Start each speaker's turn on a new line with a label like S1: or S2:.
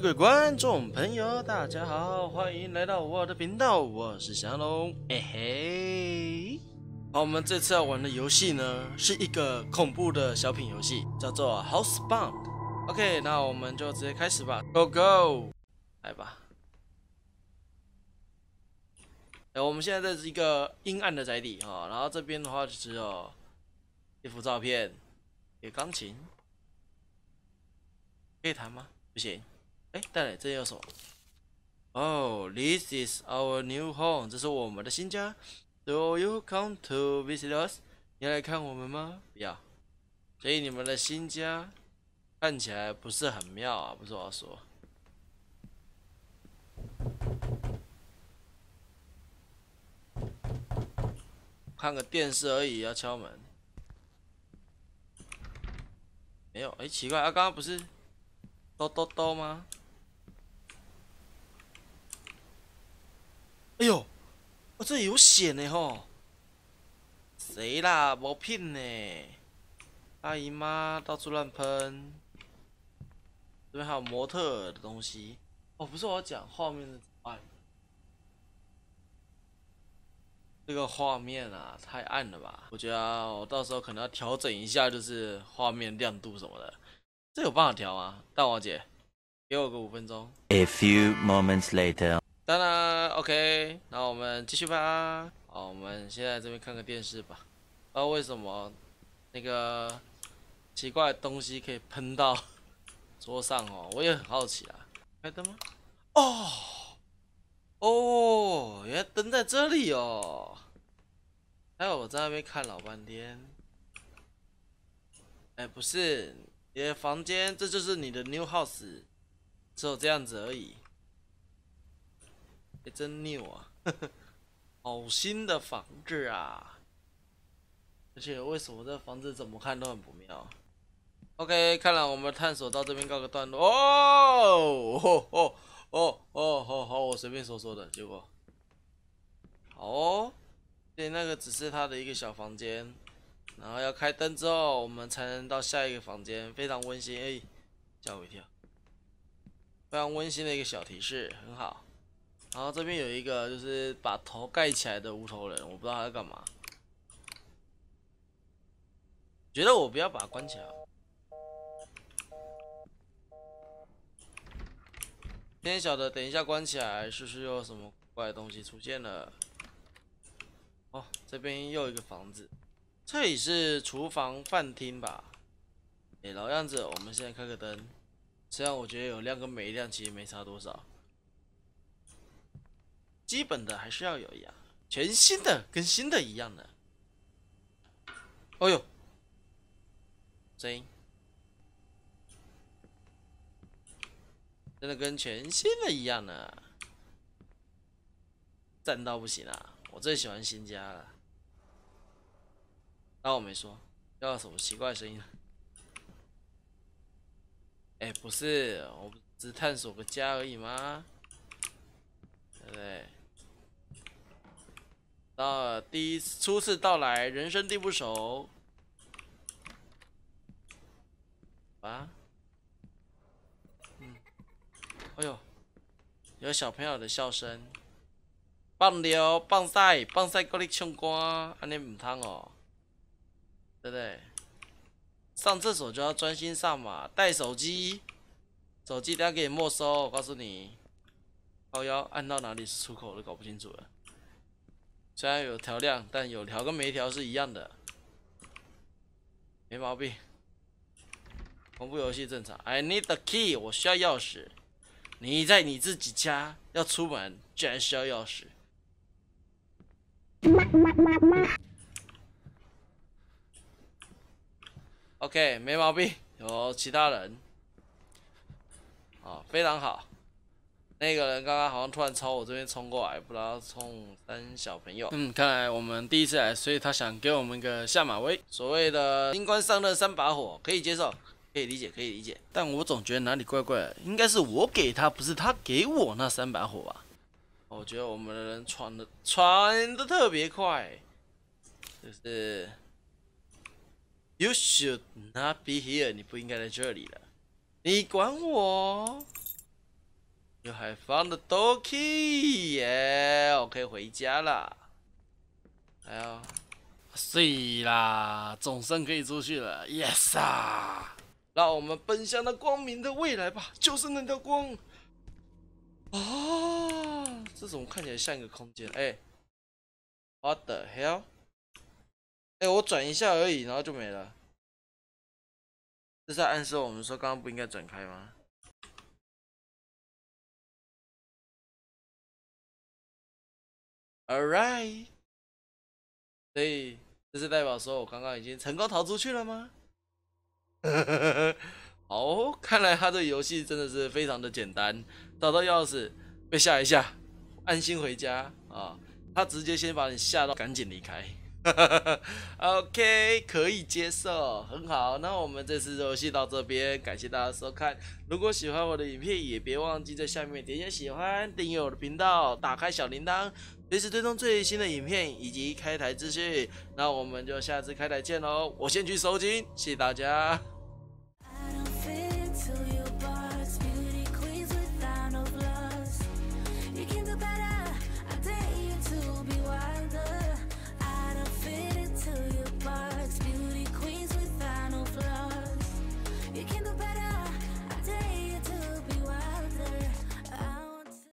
S1: 各位观众朋友，大家好，欢迎来到我的频道，我是祥龙，嘿嘿。好，我们这次要玩的游戏呢，是一个恐怖的小品游戏，叫做 Housebound。OK，那我们就直接开始吧，Go Go，来吧。哎，我们现在这一个阴暗的宅邸哈，然后这边的话，就有一幅照片，有钢琴，可以弹吗？不行。这里这右手。Oh, this is our new home，这是我们的新家。Do you come to visit us？要来看我们吗？不要。所以你们的新家看起来不是很妙啊，不是我说。看个电视而已，要敲门？没有，哎，奇怪，啊，刚刚不是咚咚咚吗？哎呦，我这有血呢吼！谁啦？无品呢？阿姨妈到处乱喷。这边还有模特的东西。哦，不是我讲画面的暗。这个画面啊，太暗了吧？我觉得我到时候可能要调整一下，就是画面亮度什么的。这有办法调吗？大王姐，给我个五分钟。A few moments later. 当然，OK，那我们继续吧。好，我们先在这边看个电视吧。不知道为什么那个奇怪的东西可以喷到桌上哦？我也很好奇啊。开灯吗？哦哦，原来灯在这里哦。哎，我在那边看老半天。哎，不是，你的房间，这就是你的 New House，只有这样子而已。也真牛啊！好新的房子啊！而且为什么这房子怎么看都很不妙？OK，看来我们探索到这边告个段落哦哦哦哦哦！好好，我随便说说的结果。好哦，对，那个只是他的一个小房间，然后要开灯之后我们才能到下一个房间，非常温馨。哎，吓我一跳！非常温馨的一个小提示，很好。然后这边有一个就是把头盖起来的无头人，我不知道他在干嘛。觉得我不要把它关起来。天晓得，等一下关起来，是不是又有什么怪东西出现了？哦，这边又一个房子，这里是厨房饭厅吧？哎，老样子，我们现在开个灯。虽然我觉得有亮跟没亮，其实没差多少。基本的还是要有一样，全新的跟新的一样的。哎呦，声音，真的跟全新的一样呢，赞到不行啊！我最喜欢新家了。当我没说，要什么奇怪的声音？哎，不是，我只探索个家而已吗？对不对？那第一次初次到来，人生地不熟。啊？嗯。哎呦，有小朋友的笑声。放牛、放晒、放晒，过来唱歌，安尼唔通哦，对不对？上厕所就要专心上嘛，带手机，手机等下给你没收，我告诉你。好妖，按到哪里是出口都搞不清楚了。虽然有调亮，但有调跟没调是一样的，没毛病。同步游戏正常。I need the key，我需要钥匙。你在你自己家要出门，居然需要钥匙。OK，没毛病。有其他人，啊，非常好。那个人刚刚好像突然朝我这边冲过来，不知道冲三小朋友。嗯，看来我们第一次来，所以他想给我们个下马威。所谓的新官上任三把火，可以接受，可以理解，可以理解。但我总觉得哪里怪怪的，应该是我给他，不是他给我那三把火吧？我觉得我们的人传的传的特别快，就是 you should not be here，你不应该在这里的，你管我？you h a key 耶，我可以回家了。哎呦，睡啦，总算可以出去了。Yes 啊，让我们奔向那光明的未来吧，就是那道光。哦，这怎么看起来像一个空间？哎，What the hell？哎，我转一下而已，然后就没了。这是暗示我们说，刚刚不应该转开吗？Alright，所以这是代表说我刚刚已经成功逃出去了吗？哦，看来他这游戏真的是非常的简单，找到钥匙，被吓一吓，安心回家啊。他直接先把你吓到，赶紧离开。OK，可以接受，很好。那我们这次游戏到这边，感谢大家收看。如果喜欢我的影片，也别忘记在下面点选喜欢，订阅我的频道，打开小铃铛。随时追踪最新的影片以及开台资讯，那我们就下次开台见喽！我先去收金，谢谢大家。